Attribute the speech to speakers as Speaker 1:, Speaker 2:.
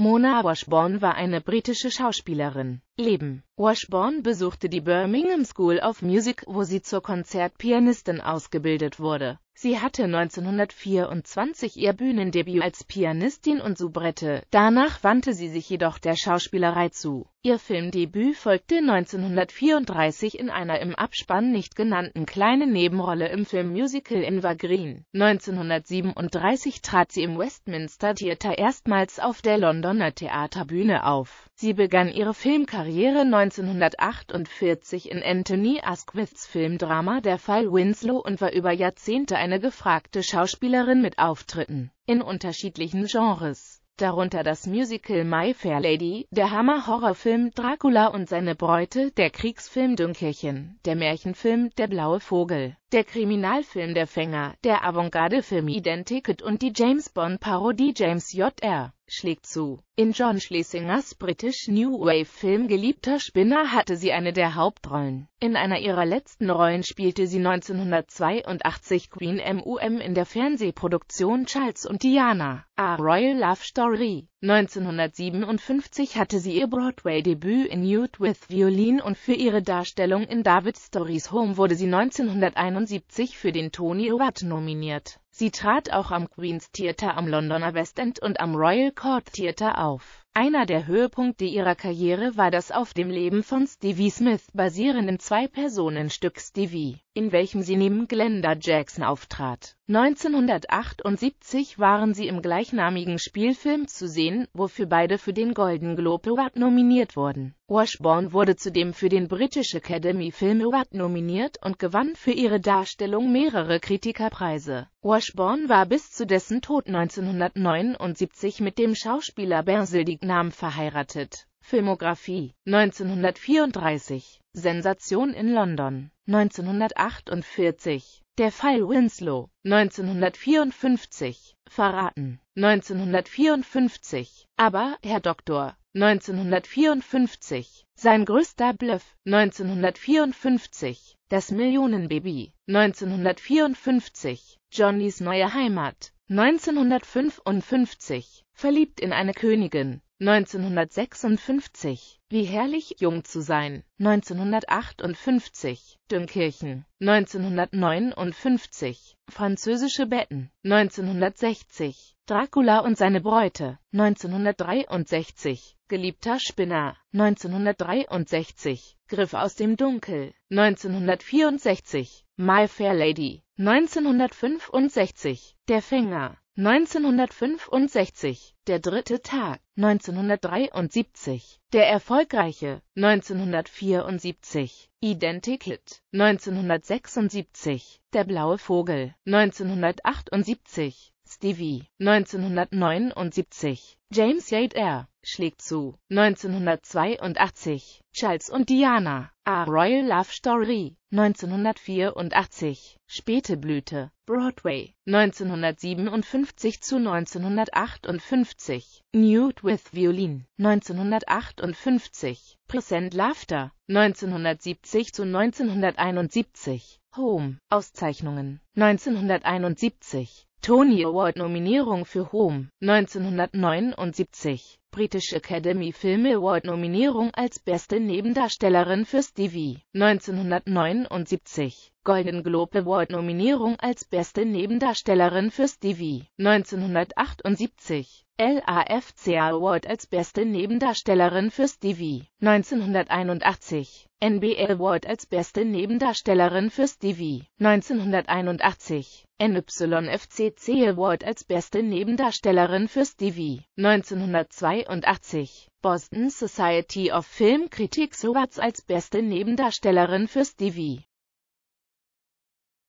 Speaker 1: Mona Washburn war eine britische Schauspielerin. Leben Washburn besuchte die Birmingham School of Music, wo sie zur Konzertpianistin ausgebildet wurde Sie hatte 1924 ihr Bühnendebüt als Pianistin und Soubrette, danach wandte sie sich jedoch der Schauspielerei zu. Ihr Filmdebüt folgte 1934 in einer im Abspann nicht genannten kleinen Nebenrolle im Filmmusical Invergreen. 1937 trat sie im Westminster Theater erstmals auf der Londoner Theaterbühne auf Sie begann ihre Filmkarriere 1948 in Anthony Asquiths Filmdrama Der Fall Winslow und war über Jahrzehnte eine gefragte Schauspielerin mit Auftritten in unterschiedlichen Genres, darunter das Musical My Fair Lady, der Hammer-Horrorfilm Dracula und seine Bräute, der Kriegsfilm Dunkelchen, der Märchenfilm Der blaue Vogel der Kriminalfilm Der Fänger, der Avantgarde-Film Identikit und die James-Bond-Parodie James J.R. schlägt zu. In John Schlesingers britisch New Wave-Film Geliebter Spinner hatte sie eine der Hauptrollen. In einer ihrer letzten Rollen spielte sie 1982 Queen M.U.M. in der Fernsehproduktion Charles und Diana, A Royal Love Story. 1957 hatte sie ihr Broadway-Debüt in Nude with Violin und für ihre Darstellung in David Storys Home wurde sie 1971 für den Tony Award nominiert. Sie trat auch am Queen's Theatre am Londoner West End und am Royal Court Theatre auf. Einer der Höhepunkte ihrer Karriere war das auf dem Leben von Stevie Smith basierenden Zwei-Personen-Stück Stevie, in welchem sie neben Glenda Jackson auftrat. 1978 waren sie im gleichnamigen Spielfilm zu sehen, wofür beide für den Golden Globe Award nominiert wurden. Washburn wurde zudem für den British Academy Film Award nominiert und gewann für ihre Darstellung mehrere Kritikerpreise. Washburn war bis zu dessen Tod 1979 mit dem Schauspieler Basil Dignam verheiratet. Filmografie 1934 Sensation in London 1948 der Fall Winslow 1954 verraten 1954 aber Herr Doktor 1954 sein größter Bluff 1954 das Millionenbaby 1954 Johnnys neue Heimat 1955 verliebt in eine Königin 1956 Wie herrlich, jung zu sein 1958 Dünkirchen 1959 Französische Betten 1960 Dracula und seine Bräute 1963 Geliebter Spinner 1963 Griff aus dem Dunkel 1964 My Fair Lady 1965 Der Fänger 1965, der dritte Tag, 1973, der erfolgreiche, 1974, Identikit, 1976, der blaue Vogel, 1978, Stevie, 1979, James Yate Air, schlägt zu. 1982 Charles und Diana, A Royal Love Story, 1984 Späte Blüte, Broadway, 1957 zu 1958 Nude with Violin, 1958 Present Laughter, 1970 zu 1971 Home, Auszeichnungen, 1971 Tony Award Nominierung für Home 1979 British Academy Film Award Nominierung als beste Nebendarstellerin für Stevie. 1979 Golden Globe Award Nominierung als beste Nebendarstellerin für Stevie. 1978 LAFCA Award als beste Nebendarstellerin für Stevie. 1981 NBA Award als beste Nebendarstellerin für Stevie. 1981 NYFCC Award als beste Nebendarstellerin für Stevie. 1982 1983 Boston Society of Film Critics Awards als beste Nebendarstellerin für Stevie